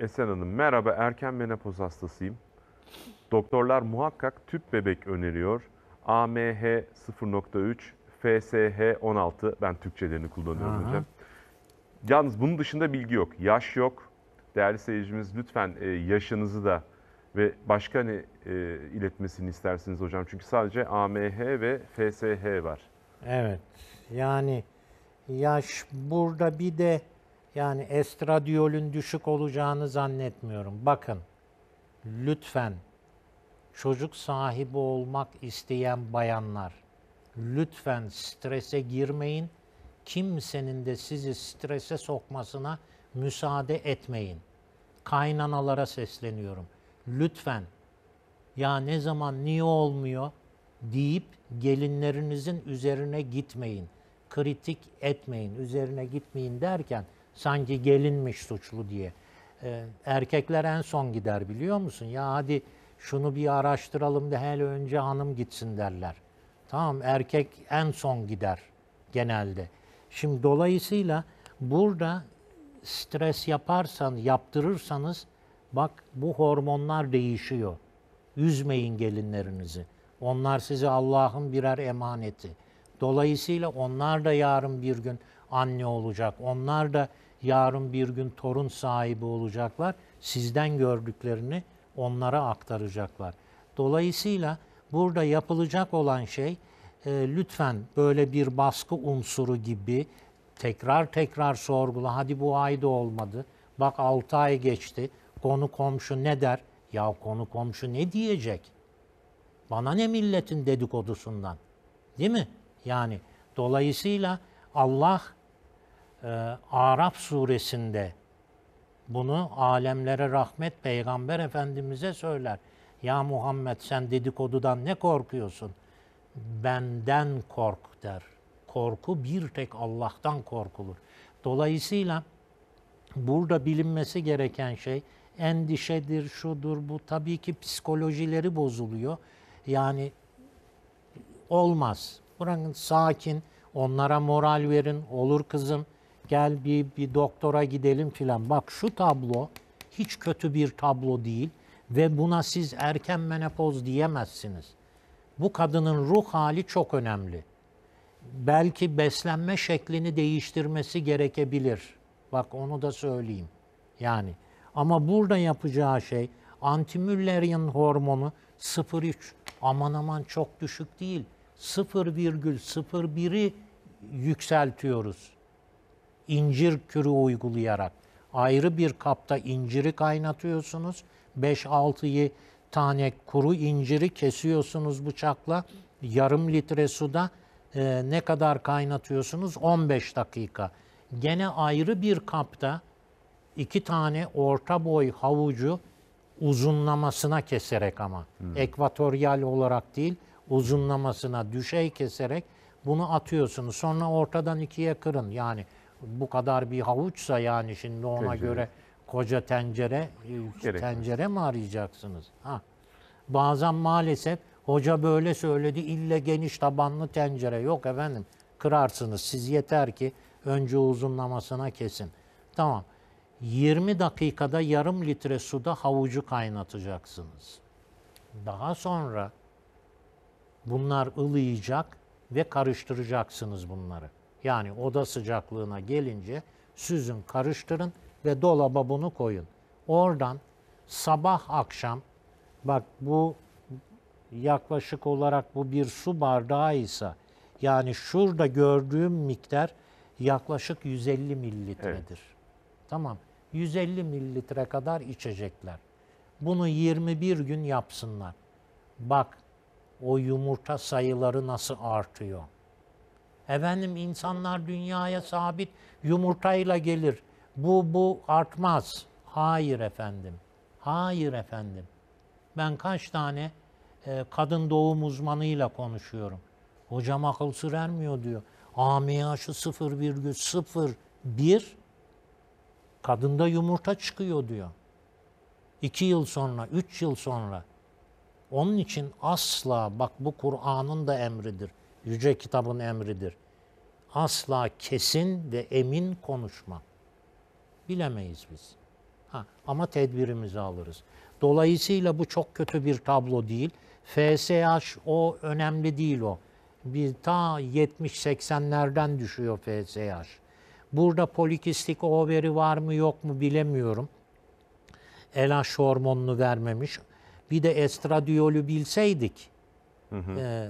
Esen Hanım merhaba erken menopoz hastasıyım. Doktorlar muhakkak tüp bebek öneriyor. AMH 0.3, FSH 16 ben Türkçelerini kullanıyorum Aha. hocam. Yalnız bunun dışında bilgi yok. Yaş yok. Değerli seyircimiz lütfen e, yaşınızı da ve başka Ne e, iletmesini istersiniz hocam. Çünkü sadece AMH ve FSH var. Evet. Yani yaş burada bir de yani estradiolün düşük olacağını zannetmiyorum. Bakın lütfen çocuk sahibi olmak isteyen bayanlar lütfen strese girmeyin. Kimsenin de sizi strese sokmasına müsaade etmeyin. Kaynanalara sesleniyorum. Lütfen ya ne zaman niye olmuyor deyip gelinlerinizin üzerine gitmeyin. Kritik etmeyin, üzerine gitmeyin derken sanki gelinmiş suçlu diye. Ee, erkekler en son gider biliyor musun? Ya hadi şunu bir araştıralım da hele önce hanım gitsin derler. Tamam erkek en son gider genelde. Şimdi dolayısıyla burada stres yaparsan, yaptırırsanız bak bu hormonlar değişiyor. Üzmeyin gelinlerinizi. Onlar size Allah'ın birer emaneti. Dolayısıyla onlar da yarın bir gün anne olacak. Onlar da yarın bir gün torun sahibi olacaklar. Sizden gördüklerini onlara aktaracaklar. Dolayısıyla burada yapılacak olan şey e, lütfen böyle bir baskı unsuru gibi tekrar tekrar sorgula. Hadi bu ayda olmadı. Bak 6 ay geçti. Konu komşu ne der? Ya konu komşu ne diyecek? Bana ne milletin dedikodusundan? Değil mi? Yani dolayısıyla Allah e, Araf suresinde bunu alemlere rahmet Peygamber Efendimiz'e söyler. Ya Muhammed sen dedikodudan ne korkuyorsun? Benden kork der. Korku bir tek Allah'tan korkulur. Dolayısıyla burada bilinmesi gereken şey endişedir, şudur, bu tabii ki psikolojileri bozuluyor. Yani olmaz. Bırakın sakin, onlara moral verin, olur kızım.'' gel bir, bir doktora gidelim filan. Bak şu tablo hiç kötü bir tablo değil ve buna siz erken menopoz diyemezsiniz. Bu kadının ruh hali çok önemli. Belki beslenme şeklini değiştirmesi gerekebilir. Bak onu da söyleyeyim. Yani ama burada yapacağı şey antimüllerian hormonu 0.3. Aman aman çok düşük değil. 0,01'i yükseltiyoruz incir kürü uygulayarak ayrı bir kapta inciri kaynatıyorsunuz. 5-6 tane kuru inciri kesiyorsunuz bıçakla. Yarım litre suda e, ne kadar kaynatıyorsunuz? 15 dakika. Gene ayrı bir kapta iki tane orta boy havucu uzunlamasına keserek ama hmm. ekvatoryal olarak değil uzunlamasına düşey keserek bunu atıyorsunuz. Sonra ortadan ikiye kırın. Yani bu kadar bir havuçsa yani şimdi ona tencere. göre koca tencere e, Gerek tencere mi arayacaksınız? Ha. Bazen maalesef hoca böyle söyledi ille geniş tabanlı tencere yok efendim kırarsınız siz yeter ki önce uzunlamasına kesin. Tamam 20 dakikada yarım litre suda havucu kaynatacaksınız. Daha sonra bunlar ılıyacak ve karıştıracaksınız bunları yani oda sıcaklığına gelince süzün, karıştırın ve dolaba bunu koyun. Oradan sabah akşam bak bu yaklaşık olarak bu bir su bardağı ise yani şurada gördüğüm miktar yaklaşık 150 mililitredir. Evet. Tamam. 150 mililitre kadar içecekler. Bunu 21 gün yapsınlar. Bak o yumurta sayıları nasıl artıyor. Efendim insanlar dünyaya sabit yumurtayla gelir. Bu bu artmaz. Hayır efendim. Hayır efendim. Ben kaç tane e, kadın doğum uzmanıyla konuşuyorum. Hocam akıl sır ermiyor diyor. AMH'ı 0,01 kadında yumurta çıkıyor diyor. İki yıl sonra, üç yıl sonra. Onun için asla bak bu Kur'an'ın da emridir. Yüce kitabın emridir. Asla kesin ve emin konuşma. Bilemeyiz biz. Ha, ama tedbirimizi alırız. Dolayısıyla bu çok kötü bir tablo değil. FSH o önemli değil o. Bir ta 70-80'lerden düşüyor FSH. Burada polikistik overi var mı yok mu bilemiyorum. LH hormonunu vermemiş. Bir de estradiolü bilseydik Hı E,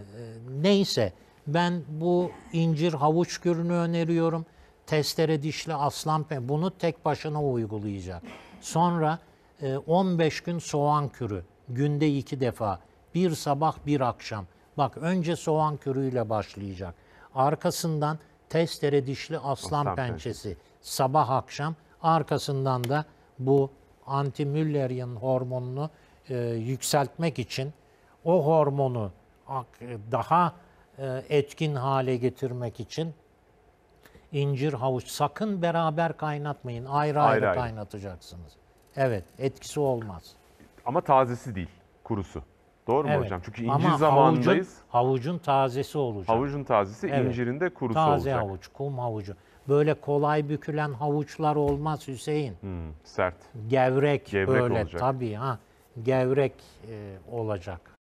neyse ben bu incir havuç kürünü öneriyorum. Testere dişli aslan pe bunu tek başına uygulayacak. Sonra e, 15 gün soğan kürü günde iki defa bir sabah bir akşam. Bak önce soğan kürüyle başlayacak. Arkasından testere dişli aslan, aslan pençesi. pençesi sabah akşam arkasından da bu anti Müllerian hormonunu e, yükseltmek için o hormonu e, daha e, etkin hale getirmek için incir, havuç sakın beraber kaynatmayın. Ayrı ayrı, ayrı kaynatacaksınız. Evet, etkisi olmaz. Ama tazesi değil, kurusu. Doğru mu evet. hocam? Çünkü incir Ama zamanındayız. Havucun, havucun tazesi olacak. Havucun tazesi, evet. incirin de kurusu Taze olacak. Taze havuç, kum havucu. Böyle kolay bükülen havuçlar olmaz Hüseyin. Hmm, sert. Gevrek, Gevrek böyle olacak. tabii ha. Gevrek e, olacak.